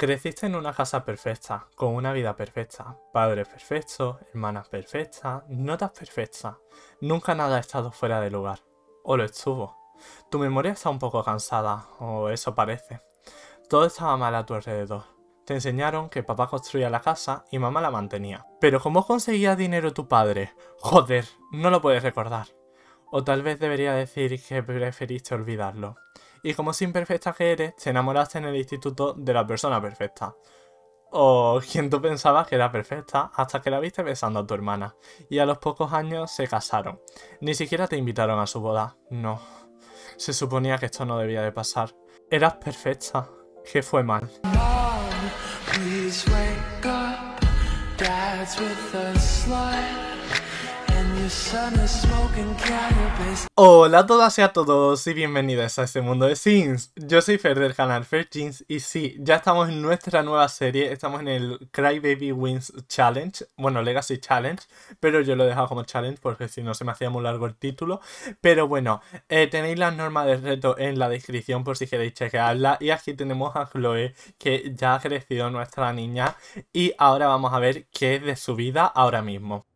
Creciste en una casa perfecta, con una vida perfecta, padres perfectos, hermanas perfectas, notas perfectas. Nunca nada ha estado fuera de lugar. O lo estuvo. Tu memoria está un poco cansada, o eso parece. Todo estaba mal a tu alrededor. Te enseñaron que papá construía la casa y mamá la mantenía. Pero ¿cómo conseguía dinero tu padre? Joder, no lo puedes recordar. O tal vez debería decir que preferiste olvidarlo y como sin perfecta que eres, te enamoraste en el instituto de la persona perfecta. O quien tú pensabas que era perfecta hasta que la viste besando a tu hermana. Y a los pocos años se casaron. Ni siquiera te invitaron a su boda. No. Se suponía que esto no debía de pasar. Eras perfecta. Que fue mal. Hola a todas y a todos y bienvenidas a este mundo de Sims. Yo soy Fer del canal Jeans y sí, ya estamos en nuestra nueva serie, estamos en el Cry Baby Wins Challenge, bueno Legacy Challenge, pero yo lo he dejado como challenge porque si no se me hacía muy largo el título. Pero bueno, eh, tenéis las normas del reto en la descripción por si queréis chequearla y aquí tenemos a Chloe que ya ha crecido nuestra niña y ahora vamos a ver qué es de su vida ahora mismo.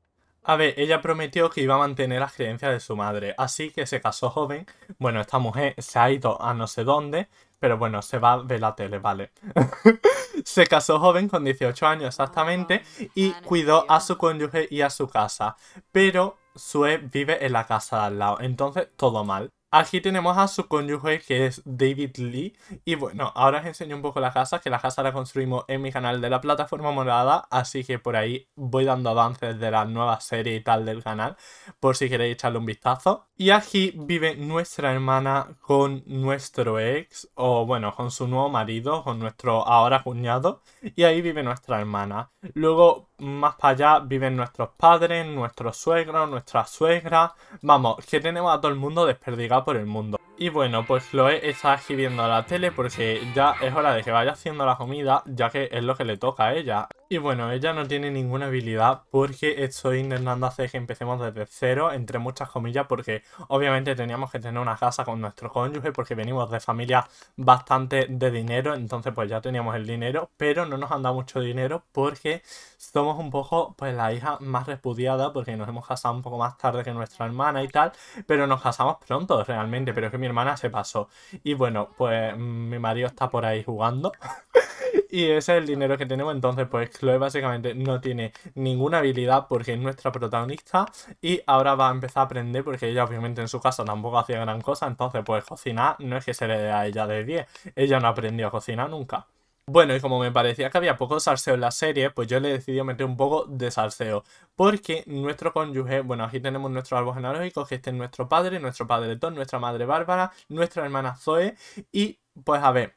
A ver, ella prometió que iba a mantener las creencias de su madre, así que se casó joven. Bueno, esta mujer se ha ido a no sé dónde, pero bueno, se va de la tele, vale. se casó joven con 18 años exactamente ah, y cuidó a su cónyuge y a su casa, pero Sue vive en la casa de al lado, entonces todo mal. Aquí tenemos a su cónyuge que es David Lee. Y bueno, ahora os enseño un poco la casa, que la casa la construimos en mi canal de la plataforma morada. Así que por ahí voy dando avances de la nueva serie y tal del canal, por si queréis echarle un vistazo. Y aquí vive nuestra hermana con nuestro ex, o bueno, con su nuevo marido, con nuestro ahora cuñado. Y ahí vive nuestra hermana. Luego más para allá viven nuestros padres, nuestros suegros, nuestras suegras. Vamos, que tenemos a todo el mundo desperdigado por el mundo. Y bueno, pues Chloe está aquí viendo la tele porque ya es hora de que vaya haciendo la comida, ya que es lo que le toca a ella. Y bueno, ella no tiene ninguna habilidad porque estoy intentando hacer que empecemos desde cero, entre muchas comillas, porque obviamente teníamos que tener una casa con nuestro cónyuge porque venimos de familia bastante de dinero, entonces pues ya teníamos el dinero, pero no nos han dado mucho dinero porque somos un poco pues la hija más repudiada porque nos hemos casado un poco más tarde que nuestra hermana y tal, pero nos casamos pronto realmente, pero es que mi hermana se pasó. Y bueno, pues mm, mi marido está por ahí jugando. Y ese es el dinero que tenemos. Entonces, pues Chloe básicamente no tiene ninguna habilidad porque es nuestra protagonista. Y ahora va a empezar a aprender porque ella obviamente en su caso tampoco hacía gran cosa. Entonces, pues cocinar no es que se le dé a ella de 10. Ella no aprendió a cocinar nunca. Bueno, y como me parecía que había poco salseo en la serie, pues yo le decidí meter un poco de salseo. Porque nuestro cónyuge, bueno, aquí tenemos nuestros árboles analógicos, que este es nuestro padre, nuestro padre Tom, nuestra madre Bárbara, nuestra hermana Zoe. Y pues a ver,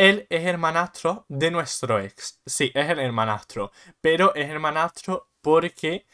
él es hermanastro de nuestro ex. Sí, es el hermanastro. Pero es hermanastro porque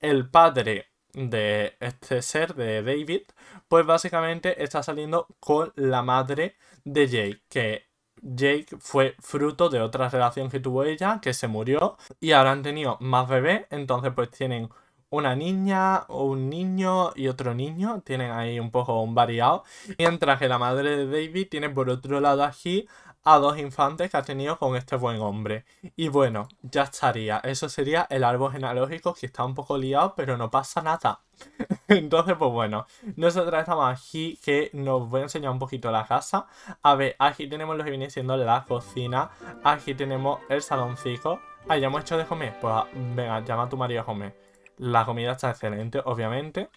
el padre de este ser, de David, pues básicamente está saliendo con la madre de Jake, que Jake fue fruto de otra relación que tuvo ella, que se murió, y ahora han tenido más bebés, entonces pues tienen una niña, un niño y otro niño, tienen ahí un poco un variado, mientras que la madre de David tiene por otro lado aquí a dos infantes que ha tenido con este buen hombre. Y bueno, ya estaría. Eso sería el árbol genealógico que está un poco liado, pero no pasa nada. Entonces, pues bueno, nosotros estamos aquí que nos voy a enseñar un poquito la casa. A ver, aquí tenemos lo que viene siendo la cocina. Aquí tenemos el saloncito. Ah, ya hemos hecho de comer. Pues ah, venga, llama a tu marido a comer. La comida está excelente, obviamente.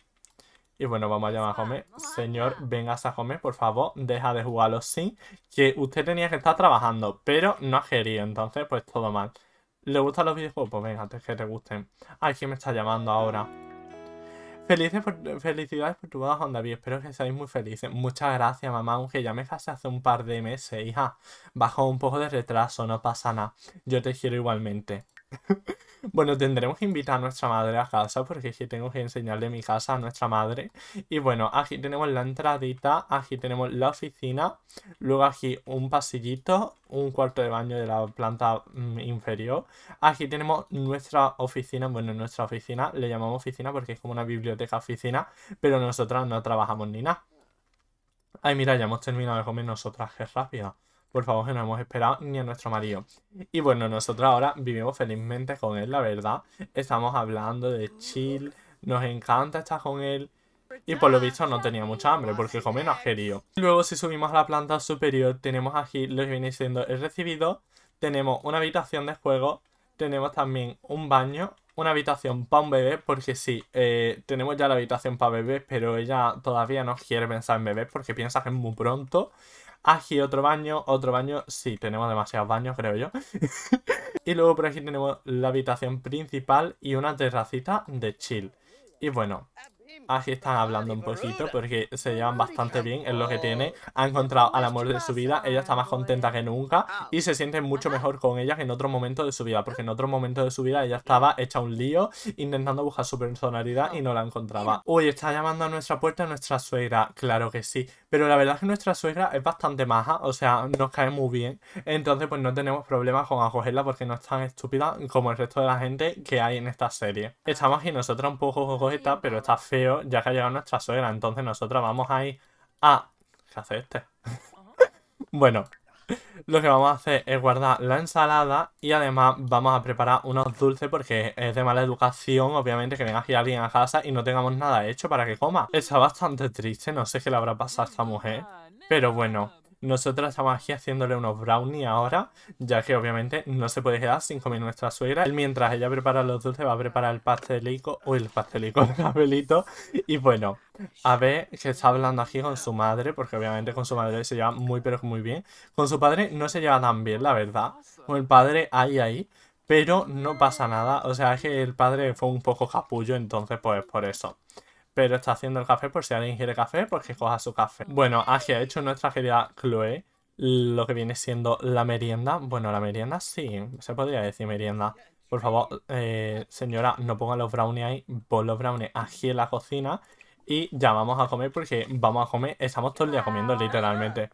Y bueno, vamos a llamar a Jome. Señor, vengas a Jome, por favor, deja de jugar a los Sims, que usted tenía que estar trabajando, pero no ha querido, entonces pues todo mal. ¿Le gustan los videojuegos? Pues venga, que te gusten. Ay, ¿quién me está llamando ahora? Felices felicidades por tu boda, Juan David. Espero que seáis muy felices. Muchas gracias, mamá. Aunque ya me casé hace un par de meses, hija. Bajo un poco de retraso, no pasa nada. Yo te quiero igualmente. Bueno, tendremos que invitar a nuestra madre a casa porque es tengo que enseñarle mi casa a nuestra madre. Y bueno, aquí tenemos la entradita, aquí tenemos la oficina, luego aquí un pasillito, un cuarto de baño de la planta mm, inferior. Aquí tenemos nuestra oficina, bueno, nuestra oficina, le llamamos oficina porque es como una biblioteca oficina, pero nosotras no trabajamos ni nada. Ay, mira, ya hemos terminado de comer nosotras, qué rápido por favor, que no hemos esperado ni a nuestro marido. Y bueno, nosotros ahora vivimos felizmente con él, la verdad. Estamos hablando de chill, nos encanta estar con él. Y por lo visto no tenía mucha hambre porque come no querido. Luego si subimos a la planta superior tenemos aquí lo que viene siendo el recibido. Tenemos una habitación de juego. Tenemos también un baño. Una habitación para un bebé porque sí, eh, tenemos ya la habitación para bebés pero ella todavía no quiere pensar en bebés porque piensa que es muy pronto. Aquí otro baño, otro baño. Sí, tenemos demasiados baños, creo yo. y luego por aquí tenemos la habitación principal y una terracita de chill. Y bueno, así están hablando un poquito porque se llevan bastante bien, en lo que tiene. Ha encontrado al amor de su vida, ella está más contenta que nunca y se siente mucho mejor con ella que en otro momento de su vida, porque en otro momento de su vida ella estaba hecha un lío intentando buscar su personalidad y no la encontraba. Uy, está llamando a nuestra puerta nuestra suegra, claro que sí, pero la verdad es que nuestra suegra es bastante maja, o sea, nos cae muy bien, entonces pues no tenemos problemas con acogerla porque no es tan estúpida como el resto de la gente que hay en esta serie. Estamos aquí nosotros un poco esta, pero está feo ya que ha llegado nuestra suegra, entonces nosotros vamos a ir a... ¿Qué hace este? bueno, lo que vamos a hacer es guardar la ensalada y además vamos a preparar unos dulces porque es de mala educación, obviamente, que venga aquí alguien a casa y no tengamos nada hecho para que coma. Está bastante triste, no sé qué le habrá pasado a esta mujer. Ah, pero bueno, nosotras estamos aquí haciéndole unos brownies ahora, ya que obviamente no se puede quedar sin comer nuestra suegra. Él, mientras ella prepara los dulces, va a preparar el pastelico, uy el pastelico, el papelito Y bueno, a ver que está hablando aquí con su madre, porque obviamente con su madre se lleva muy, pero muy bien. Con su padre no se lleva tan bien, la verdad. Con el padre, ahí, ahí. Pero no pasa nada, o sea, es que el padre fue un poco capullo, entonces pues por eso pero está haciendo el café por si alguien quiere café, porque pues coja su café. Bueno, aquí ha hecho nuestra querida Chloe lo que viene siendo la merienda. Bueno, la merienda sí, se podría decir merienda. Por favor, eh, señora, no ponga los brownies ahí, pon los brownies aquí en la cocina y ya vamos a comer porque vamos a comer, estamos todo el día comiendo literalmente.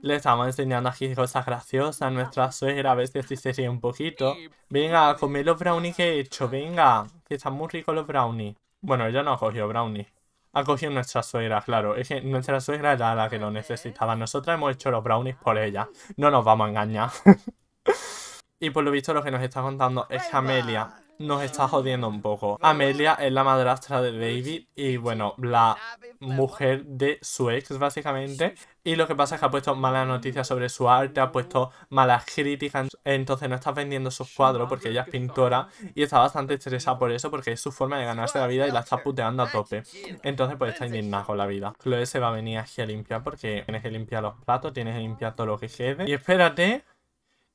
Le estamos enseñando aquí cosas graciosas a nuestra suegra, a ver si se un poquito. Venga, comer los brownies que he hecho, venga, que están muy ricos los brownies. Bueno, ella no ha cogido brownie. Ha cogido nuestra suegra, claro. Es que nuestra suegra era la que lo necesitaba. Nosotros hemos hecho los brownies por ella. No nos vamos a engañar. y por lo visto lo que nos está contando es que Amelia nos está jodiendo un poco. Amelia es la madrastra de David y bueno, la mujer de su ex básicamente. Y lo que pasa es que ha puesto malas noticias sobre su arte, ha puesto malas críticas, entonces no está vendiendo sus cuadros porque ella es pintora y está bastante estresada por eso porque es su forma de ganarse la vida y la está puteando a tope. Entonces pues está indignada con la vida. Chloe se va a venir aquí a limpiar porque tienes que limpiar los platos, tienes que limpiar todo lo que quede. Y espérate,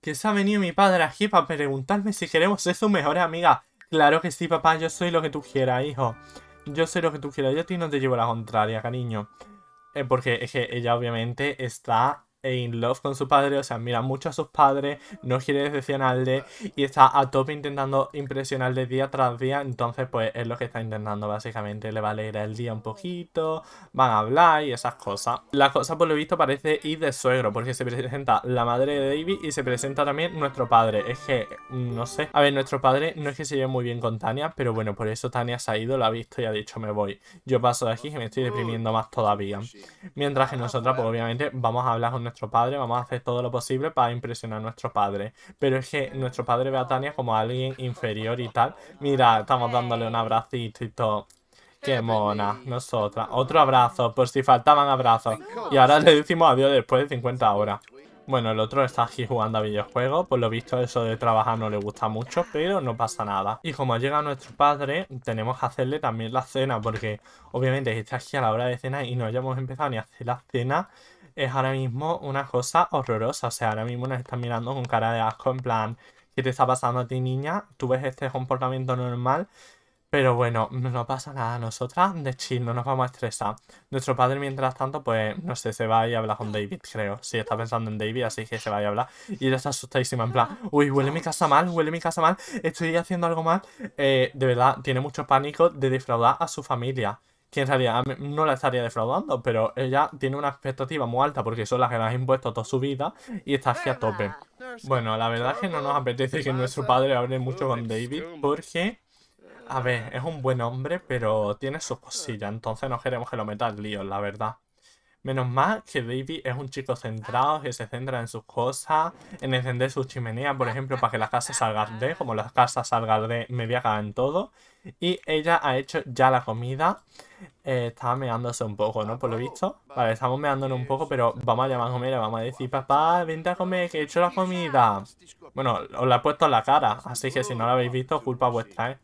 que se ha venido mi padre aquí para preguntarme si queremos ser su mejor amiga. Claro que sí, papá, yo soy lo que tú quieras, hijo. Yo soy lo que tú quieras, yo a ti no te llevo la contraria, cariño. Eh, porque es que ella obviamente está e in love con su padre, o sea, mira mucho a sus padres, no quiere decepcionarle y está a tope intentando impresionarle día tras día, entonces pues es lo que está intentando básicamente, le va a leer el día un poquito, van a hablar y esas cosas. La cosa por lo visto parece ir de suegro, porque se presenta la madre de David y se presenta también nuestro padre, es que, mm, no sé, a ver, nuestro padre no es que se lleve muy bien con Tania, pero bueno, por eso Tania se ha ido, lo ha visto y ha dicho me voy, yo paso de aquí que me estoy deprimiendo más todavía. Mientras que nosotras pues obviamente vamos a hablar con nuestro padre, vamos a hacer todo lo posible para impresionar a nuestro padre. Pero es que nuestro padre ve a Tania como alguien inferior y tal. Mira, estamos dándole un abracito y todo. Qué mona, nosotras. Otro abrazo, por si faltaban abrazos. Y ahora le decimos adiós después de 50 horas. Bueno, el otro está aquí jugando a videojuegos. Por lo visto, eso de trabajar no le gusta mucho, pero no pasa nada. Y como llega nuestro padre, tenemos que hacerle también la cena, porque obviamente está aquí a la hora de cena y no hayamos empezado ni a hacer la cena es ahora mismo una cosa horrorosa. O sea, ahora mismo nos están mirando con cara de asco en plan, ¿qué te está pasando a ti niña? Tú ves este comportamiento normal, pero bueno, no pasa nada. a Nosotras de chill no nos vamos a estresar. Nuestro padre, mientras tanto, pues no sé, se va a ir hablar con David, creo. Sí, está pensando en David, así que se va a ir hablar. Y él está asustadísima, en plan, uy, huele mi casa mal, huele mi casa mal, estoy haciendo algo mal. Eh, de verdad, tiene mucho pánico de defraudar a su familia quién sabía, no la estaría defraudando, pero ella tiene una expectativa muy alta porque son las que las han impuesto toda su vida y está aquí a tope. Bueno, la verdad es que no nos apetece que nuestro padre hable mucho con David porque, a ver, es un buen hombre, pero tiene sus cosillas, entonces no queremos que lo meta al lío, la verdad. Menos mal que David es un chico centrado que se centra en sus cosas, en encender sus chimeneas, por ejemplo, para que las casas salgan de, como las casas salgan de, me en todo. Y ella ha hecho ya la comida. Eh, Estaba meándose un poco, ¿no? Por lo visto. Vale, estamos meándonos un poco, pero vamos a llamar a comer, le vamos a decir, papá, vente a comer, que he hecho la comida. Bueno, os la he puesto en la cara, así que si no la habéis visto, culpa vuestra, ¿eh?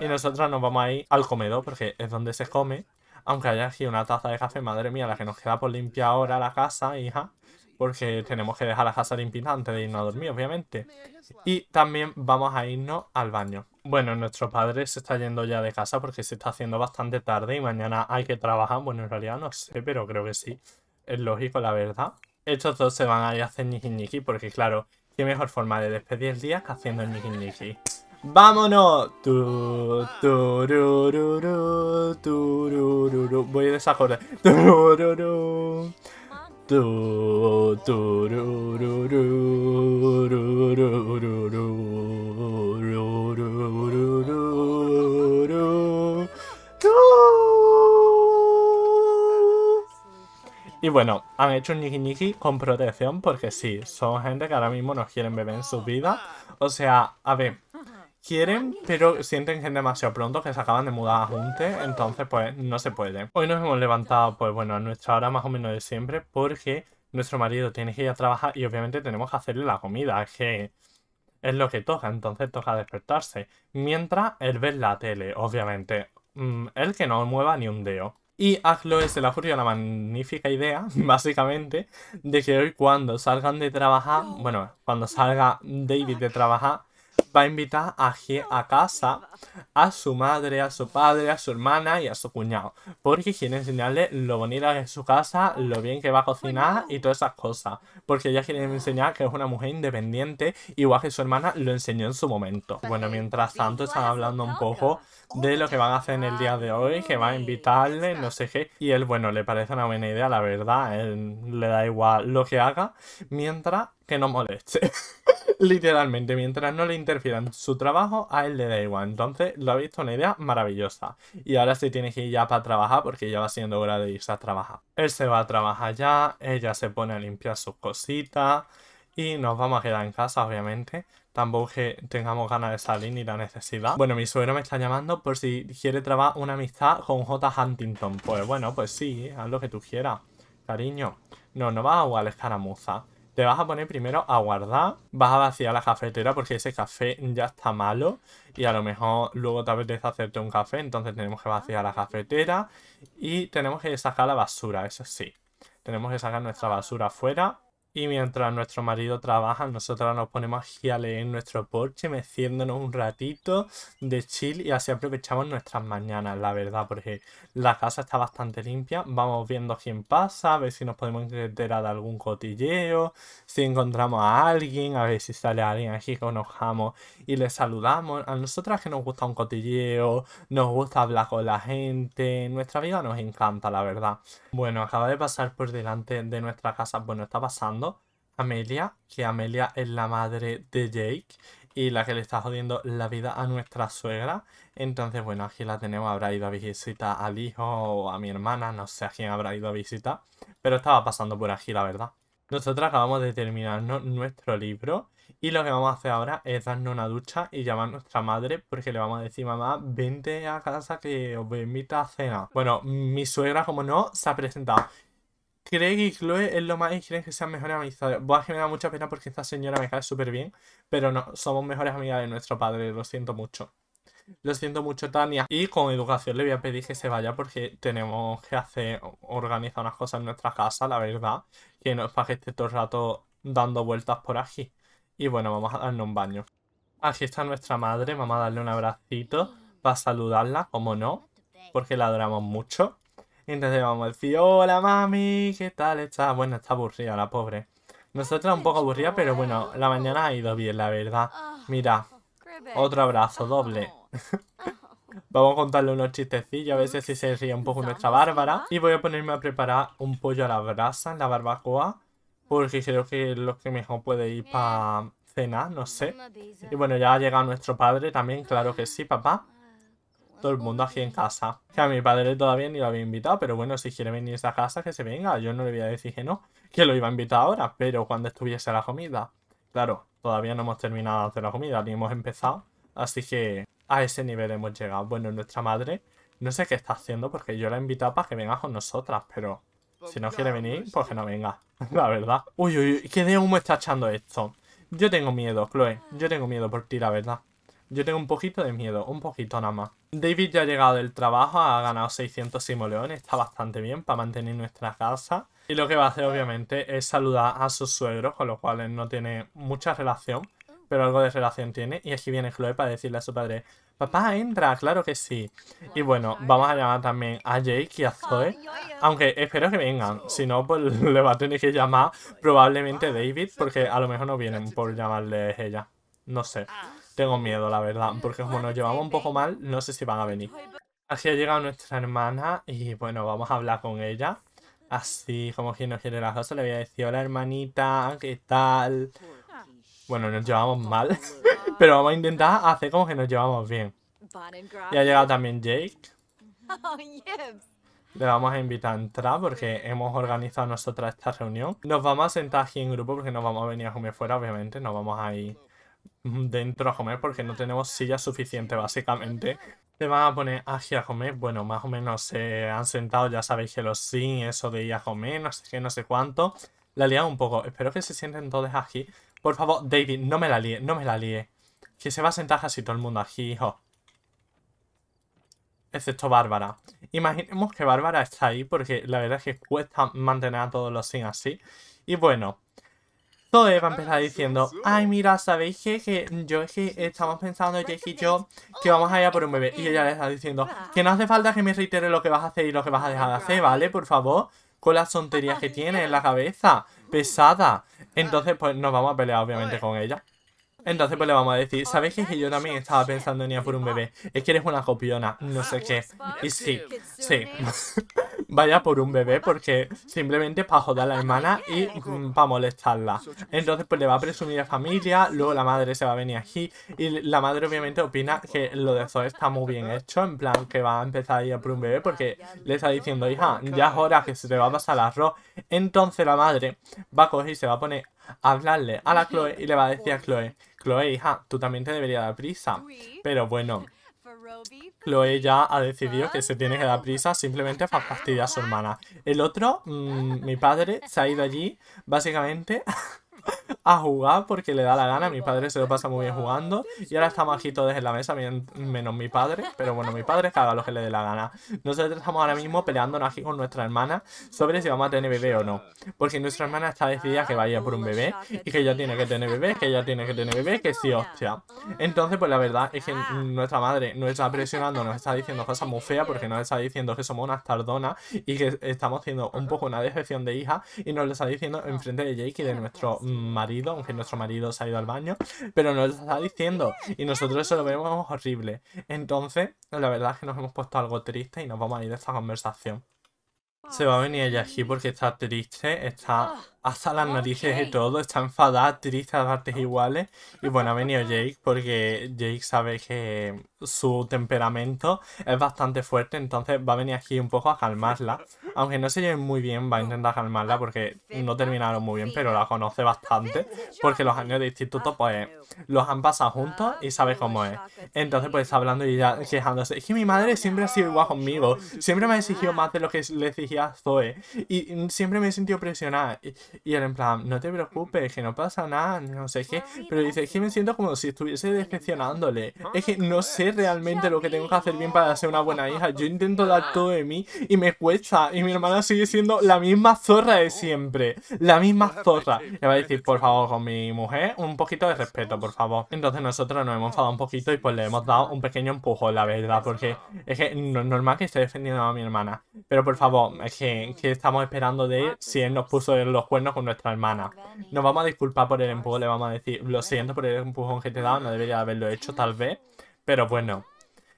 Y nosotros nos vamos a ir al comedor, porque es donde se come. Aunque haya aquí una taza de café, madre mía, la que nos queda por limpiar ahora la casa, hija. Porque tenemos que dejar la casa limpia antes de irnos a dormir, obviamente. Y también vamos a irnos al baño. Bueno, nuestro padre se está yendo ya de casa porque se está haciendo bastante tarde y mañana hay que trabajar. Bueno, en realidad no sé, pero creo que sí. Es lógico, la verdad. Estos dos se van a ir a hacer niki-niki porque claro, qué mejor forma de despedir el día que haciendo el niqui? ¡Vámonos! Voy a desacordar. Y bueno, han hecho un niki niki con protección porque sí, son gente que ahora mismo nos quieren beber en sus vidas. O sea, a ver, quieren, pero sienten que es demasiado pronto, que se acaban de mudar a Junte, entonces pues no se puede. Hoy nos hemos levantado pues bueno a nuestra hora más o menos de siempre porque nuestro marido tiene que ir a trabajar y obviamente tenemos que hacerle la comida, que es lo que toca, entonces toca despertarse. Mientras él ve la tele, obviamente, mm, él que no mueva ni un dedo. Y a Chloe se le ocurrió la magnífica idea, básicamente, de que hoy cuando salgan de trabajar, bueno, cuando salga David de trabajar, va a invitar a, a casa a su madre, a su padre, a su hermana y a su cuñado. Porque quiere enseñarle lo bonita que es su casa, lo bien que va a cocinar y todas esas cosas. Porque ella quiere enseñar que es una mujer independiente, igual que su hermana lo enseñó en su momento. Bueno, mientras tanto están hablando un poco de lo que van a hacer en el día de hoy, que va a invitarle, no sé qué. Y él, bueno, le parece una buena idea, la verdad, él le da igual lo que haga. Mientras que no moleste. Literalmente, mientras no le interfieran su trabajo, a él le da igual. Entonces, lo ha visto una idea maravillosa. Y ahora sí tiene que ir ya para trabajar porque ya va siendo hora de irse a trabajar. Él se va a trabajar ya, ella se pone a limpiar sus cositas y nos vamos a quedar en casa, obviamente. Tampoco que tengamos ganas de salir ni la necesidad. Bueno, mi suegro me está llamando por si quiere trabajar una amistad con J. Huntington. Pues bueno, pues sí, haz lo que tú quieras, cariño. No, no vas a jugar escaramuza. Te vas a poner primero a guardar, vas a vaciar la cafetera porque ese café ya está malo y a lo mejor luego te apetece hacerte un café, entonces tenemos que vaciar la cafetera y tenemos que sacar la basura, eso sí. Tenemos que sacar nuestra basura afuera y mientras nuestro marido trabaja, nosotras nos ponemos aquí a leer en nuestro porche, meciéndonos un ratito de chill y así aprovechamos nuestras mañanas, la verdad, porque la casa está bastante limpia. Vamos viendo quién pasa, a ver si nos podemos enterar de algún cotilleo, si encontramos a alguien, a ver si sale alguien aquí que conozcamos y le saludamos. A nosotras que nos gusta un cotilleo, nos gusta hablar con la gente, nuestra vida nos encanta, la verdad. Bueno, acaba de pasar por delante de nuestra casa, bueno, está pasando Amelia, que Amelia es la madre de Jake y la que le está jodiendo la vida a nuestra suegra. Entonces, bueno, aquí la tenemos, habrá ido a visitar al hijo o a mi hermana, no sé a quién habrá ido a visitar, pero estaba pasando por aquí, la verdad. Nosotros acabamos de terminarnos nuestro libro y lo que vamos a hacer ahora es darnos una ducha y llamar a nuestra madre porque le vamos a decir, mamá, vente a casa que os voy a invitar a cenar. Bueno, mi suegra, como no, se ha presentado. Greg y Chloe es lo más quieren que sean mejores amistades. Buah, que me da mucha pena porque esta señora me cae súper bien, pero no, somos mejores amigas de nuestro padre, lo siento mucho. Lo siento mucho, Tania. Y con educación le voy a pedir que se vaya porque tenemos que hacer, organizar unas cosas en nuestra casa, la verdad. Que no es para que este todo el rato dando vueltas por aquí. Y bueno, vamos a darnos un baño. Aquí está nuestra madre, vamos a darle un abracito para saludarla, como no, porque la adoramos mucho. Y entonces vamos a decir, hola mami, ¿qué tal está? Bueno, está aburrida la pobre. Nosotras un poco aburrida, pero bueno, la mañana ha ido bien, la verdad. Mira, otro abrazo doble. Vamos a contarle unos chistecillos, a ver si se ríe un poco nuestra Bárbara. Y voy a ponerme a preparar un pollo a la brasa en la barbacoa, porque creo que es lo que mejor puede ir para cenar, no sé. Y bueno, ya ha llegado nuestro padre también, claro que sí, papá todo el mundo aquí en casa. Que a mi padre todavía ni lo había invitado, pero bueno, si quiere venir a casa, que se venga. Yo no le voy a decir que no, que lo iba a invitar ahora, pero cuando estuviese la comida. Claro, todavía no hemos terminado de hacer la comida, ni hemos empezado. Así que a ese nivel hemos llegado. Bueno, nuestra madre, no sé qué está haciendo, porque yo la he invitado para que venga con nosotras, pero... Pues si no quiere venir, pues, pues que no venga, la verdad. Uy, uy, uy, qué de humo está echando esto. Yo tengo miedo, Chloe. Yo tengo miedo por ti, la verdad. Yo tengo un poquito de miedo, un poquito nada más. David ya ha llegado del trabajo, ha ganado 600 simoleones, está bastante bien para mantener nuestra casa. Y lo que va a hacer obviamente es saludar a sus suegros, con los cuales no tiene mucha relación, pero algo de relación tiene. Y aquí viene Chloe para decirle a su padre, papá, entra, claro que sí. Y bueno, vamos a llamar también a Jake y a Zoe, aunque espero que vengan, si no, pues le va a tener que llamar probablemente David, porque a lo mejor no vienen por llamarle ella, no sé. Tengo miedo, la verdad, porque como nos llevamos un poco mal, no sé si van a venir. Así ha llegado nuestra hermana y bueno, vamos a hablar con ella. Así como quien nos quiere la casa, le voy a decir, hola hermanita, ¿qué tal? Bueno, nos llevamos mal, pero vamos a intentar hacer como que nos llevamos bien. Y ha llegado también Jake. Oh, le vamos a invitar a entrar porque hemos organizado nosotras esta reunión. Nos vamos a sentar aquí en grupo porque no vamos a venir a comer fuera, obviamente. nos vamos a ir dentro a comer porque no tenemos silla suficiente, básicamente. Te van a poner aquí a comer. Bueno, más o menos se han sentado, ya sabéis que los sí eso de ir a comer, no sé qué, no sé cuánto. La liado un poco. Espero que se sienten todos aquí. Por favor, David, no me la líe, no me la líe. Que se va a sentar casi todo el mundo aquí, hijo. Excepto Bárbara. Imaginemos que Bárbara está ahí porque la verdad es que cuesta mantener a todos los sin así. Y bueno, todo va a empezar diciendo, ay mira, ¿sabéis que, yo es que estamos pensando, Jake y yo, que vamos a ir a por un bebé? Y ella le está diciendo, que no hace falta que me reitere lo que vas a hacer y lo que vas a dejar de hacer, ¿vale? Por favor, con las tonterías que tiene en la cabeza, pesada. Entonces, pues nos vamos a pelear obviamente con ella. Entonces pues le vamos a decir, ¿sabes qué? Que yo también estaba pensando en ir por un bebé. Es que eres una copiona, ah, no sé qué. Y sí, sí. Vaya por un bebé porque simplemente para joder a la hermana y mm, para molestarla. Entonces pues le va a presumir a familia, luego la madre se va a venir aquí y la madre obviamente opina que lo de Zoe está muy bien hecho, en plan que va a empezar a ir por un bebé porque le está diciendo, hija, ya es hora que se te va a pasar el arroz. Entonces la madre va a coger y se va a poner a hablarle a la Chloe y le va a decir a Chloe, Chloe, hija, tú también te deberías dar prisa. Pero bueno, Chloe ya ha decidido que se tiene que dar prisa simplemente para fastidiar a su hermana. El otro, mm, mi padre, se ha ido allí básicamente a jugar porque le da la gana. Mi padre se lo pasa muy bien jugando. Y ahora estamos aquí todos en la mesa, menos mi padre. Pero bueno, mi padre que haga lo que le dé la gana. Nosotros estamos ahora mismo peleándonos aquí con nuestra hermana sobre si vamos a tener bebé o no. Porque nuestra hermana está decidida que vaya por un bebé y que ella tiene que tener bebé, que ella tiene que tener bebé, que sí, hostia. Entonces, pues la verdad es que nuestra madre nos está presionando, nos está diciendo cosas muy feas porque nos está diciendo que somos unas tardonas y que estamos haciendo un poco una decepción de hija y nos lo está diciendo enfrente de Jake y de nuestro mm, marido, aunque nuestro marido se ha ido al baño, pero nos lo está diciendo y nosotros eso lo vemos horrible. Entonces, la verdad es que nos hemos puesto algo triste y nos vamos a ir de esta conversación. Se va a venir ella aquí porque está triste, está ah hasta las narices y todo, está enfadada, triste a partes iguales. Y bueno, ha venido Jake porque Jake sabe que su temperamento es bastante fuerte, entonces va a venir aquí un poco a calmarla. Aunque no se lleven muy bien, va a intentar calmarla porque no terminaron muy bien, pero la conoce bastante. Porque los años de instituto, ah, pues, los han pasado juntos y ah, sabe cómo es. Entonces, pues, está hablando y ya quejándose. Es que mi madre siempre ha sido igual conmigo. Siempre me ha exigido más de lo que le exigía Zoe. Y siempre me he sentido presionada. Y él en plan, no te preocupes, que no pasa nada, no sé qué. Ah, Pero dice, es que me siento como si estuviese decepcionándole. Es que no ah, sé realmente lo que tengo que hacer bien para ser una buena hija. Yo intento dar todo de mí y me cuesta. Y mi hermana sigue siendo la misma zorra de oh. siempre. La misma zorra. Le va a decir, por favor, con mi mujer, un poquito de respeto, por favor. Entonces nosotros nos hemos enfadado un poquito y pues le hemos dado un pequeño empujón, la verdad. Porque es que no es normal que esté defendiendo a mi hermana. Pero por favor, es que, que estamos esperando de él ah, si él nos puso en los cuernos con nuestra hermana. Nos vamos a disculpar por el empujón, le vamos a decir, lo siento por el empujón que te he dado, no debería haberlo hecho tal vez, pero bueno,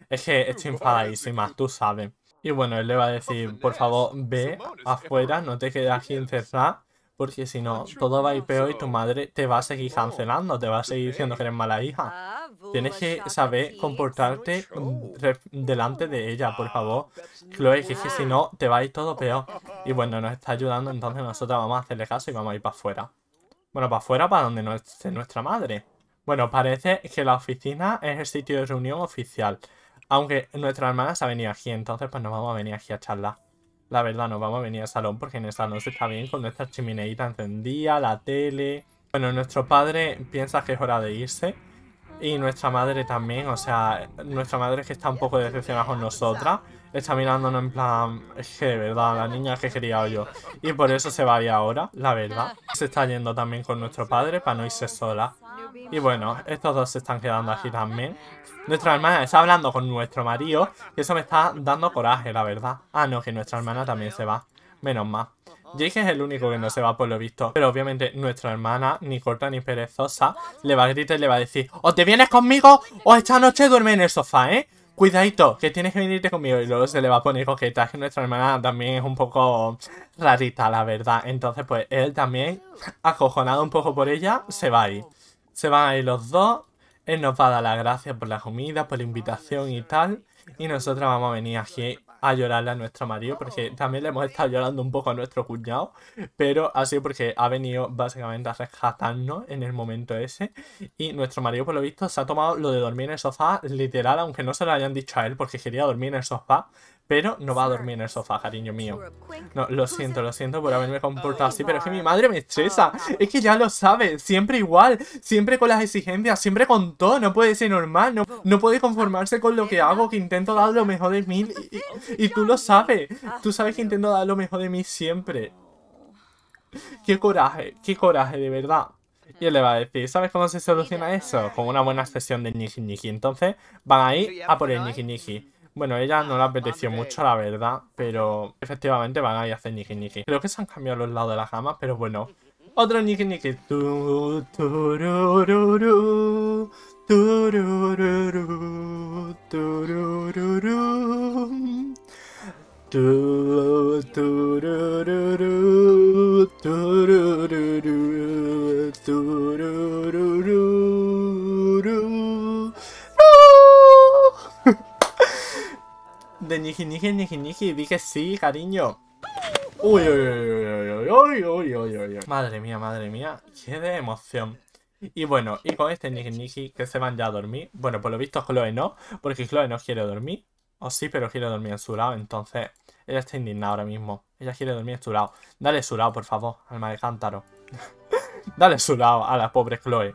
es que estoy enfadadísima, tú sabes. Y bueno, él le va a decir, por favor, ve afuera, no te quedes aquí encerrada, porque si no, todo va a ir peor y tu madre te va a seguir cancelando, te va a seguir diciendo que eres mala hija. Ah, Tienes que saber comportarte mm, mm, delante de mm, ella, por favor. Chloe, que si no, te va a ir todo peor. Y bueno, nos está ayudando, entonces nosotros vamos a hacerle caso y vamos a ir para afuera. Bueno, para afuera, para donde no esté nuestra madre. Bueno, parece que la oficina es el sitio de reunión oficial. Aunque nuestra hermana se ha venido aquí, entonces pues nos vamos a venir aquí a charlar. La verdad, nos vamos a venir al salón porque en el noche se está bien con nuestra chimeneita encendida, la tele... Bueno, nuestro padre piensa que es hora de irse y nuestra madre también, o sea, nuestra madre que está un poco decepcionada con nosotras. Está mirándonos en plan, es que de verdad, la niña que he quería yo. Y por eso se va ya ahora, la verdad. Se está yendo también con nuestro padre para no irse sola. Y bueno, estos dos se están quedando aquí también. Nuestra hermana está hablando con nuestro marido. Y eso me está dando coraje, la verdad. Ah, no, que nuestra hermana también se va. Menos mal. Jake es el único que no se va por lo visto. Pero obviamente nuestra hermana, ni corta ni perezosa, le va a gritar y le va a decir O te vienes conmigo o esta noche duerme en el sofá, ¿eh? Cuidadito, que tienes que venirte conmigo. Y luego se le va a poner coqueta, que nuestra hermana también es un poco rarita, la verdad. Entonces, pues él también, acojonado un poco por ella, se va a ir. Se van a ir los dos. Él nos va a dar las gracias por la comida, por la invitación y tal. Y nosotros vamos a venir aquí a llorarle a nuestro marido, porque oh. también le hemos estado llorando un poco a nuestro cuñado, pero ha sido porque ha venido básicamente a rescatarnos en el momento ese. Y nuestro marido, por lo visto, se ha tomado lo de dormir en el sofá literal, aunque no se lo hayan dicho a él, porque quería dormir en el sofá, pero no va a dormir en el sofá, cariño mío. No, lo siento, lo siento por haberme comportado oh, así, pero es que mi madre me estresa. Oh, es que ya lo sabe, siempre igual, siempre con las exigencias, siempre con todo. No puede ser normal, no, puede conformarse con lo que hago, que intento dar lo mejor de mí. Y, tú lo sabes, tú sabes que intento dar lo mejor de mí siempre. Qué coraje, qué coraje, de verdad. Y él le va a decir, ¿sabes cómo se soluciona eso? Con una buena sesión de Niji Niji. Entonces van a ir a por el Niji Niji. Bueno, ella no la apeteció mucho, la verdad, pero efectivamente van a ir a hacer niki niki. Creo que se han cambiado los lados de la cama, pero bueno. Otro niki niki. de Niji Niki, Niki, Niji. que sí, cariño. Madre mía, madre mía. Qué de emoción. Y bueno, y con este Niki, Niki que se van ya a dormir. Bueno, por lo visto Chloe no, porque Chloe no quiere dormir. O sí, pero quiere dormir en su lado, entonces ella está indignada ahora mismo. Ella quiere dormir en su lado. Dale su lado, por favor, alma de cántaro. Dale su lado a la pobre Chloe.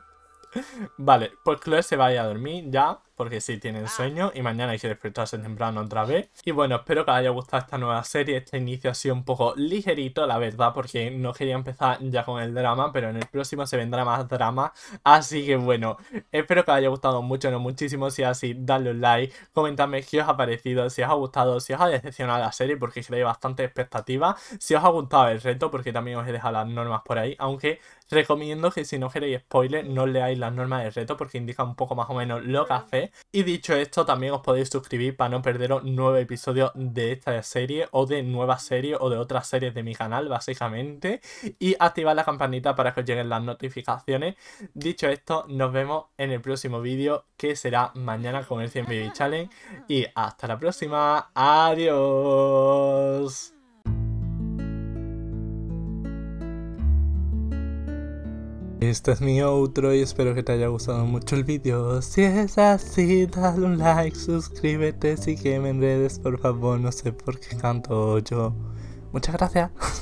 Vale, pues Chloe se va a a dormir ya porque si tienen ah. sueño y mañana hay que despertarse temprano otra vez. Y bueno, espero que os haya gustado esta nueva serie, este inicio ha sido un poco ligerito, la verdad, porque no quería empezar ya con el drama, pero en el próximo se vendrá más drama, así que bueno, espero que os haya gustado mucho, no muchísimo, si es así, dadle un like, comentadme qué os ha parecido, si os ha gustado, si os ha decepcionado la serie, porque creéis bastante expectativa, si os ha gustado el reto, porque también os he dejado las normas por ahí, aunque recomiendo que si no queréis spoiler, no leáis las normas del reto, porque indica un poco más o menos lo que hace y dicho esto, también os podéis suscribir para no perderos nuevos episodios de esta serie o de nuevas series o de otras series de mi canal, básicamente. Y activar la campanita para que os lleguen las notificaciones. Dicho esto, nos vemos en el próximo vídeo que será mañana con el 100 Baby Challenge. Y hasta la próxima. Adiós. Este es mi outro y espero que te haya gustado mucho el vídeo. Si es así, dale un like, suscríbete, y sígueme en redes, por favor, no sé por qué canto yo. Muchas gracias.